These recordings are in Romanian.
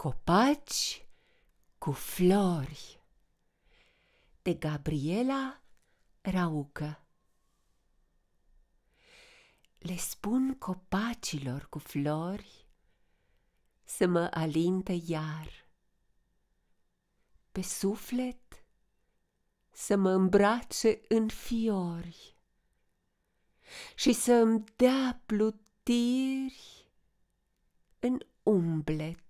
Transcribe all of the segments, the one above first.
Copaci cu flori de Gabriela Raucă Le spun copacilor cu flori să mă alinte iar, pe suflet să mă îmbrace în fiori și să-mi dea plutiri în umblet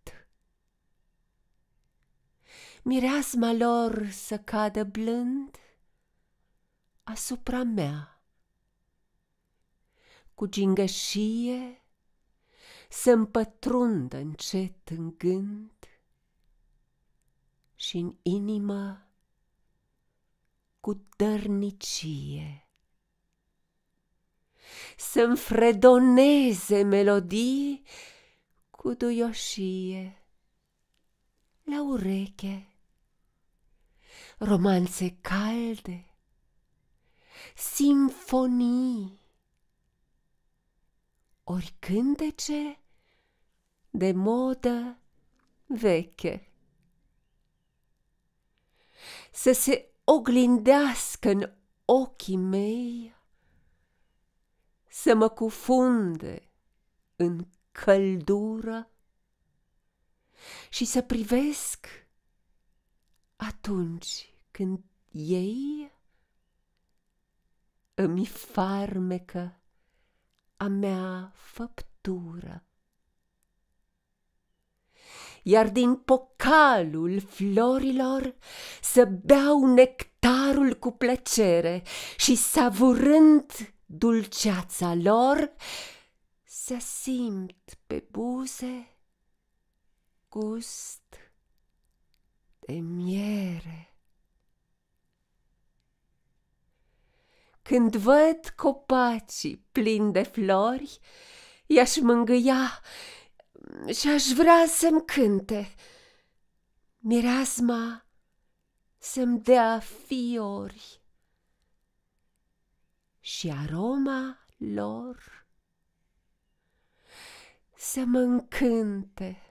mireasma lor să cadă blând asupra mea. Cu gingășie să împătrundă încet în gând și în inimă cu dărnicie. Să-mi fredoneze melodii cu duioșie la ureche romanțe calde, simfonii, ori cântece de modă veche. Să se oglindească în ochii mei, să mă cufunde în căldură și să privesc atunci când ei îmi farmecă a mea făptură. Iar din pocalul florilor să beau nectarul cu plăcere și savurând dulceața lor, să simt pe buze gust de miere. Când văd copacii plini de flori, i-aș mângâia și aș vrea să-mi cânte. Mireasma să-mi dea fiori și aroma lor să mă încânte.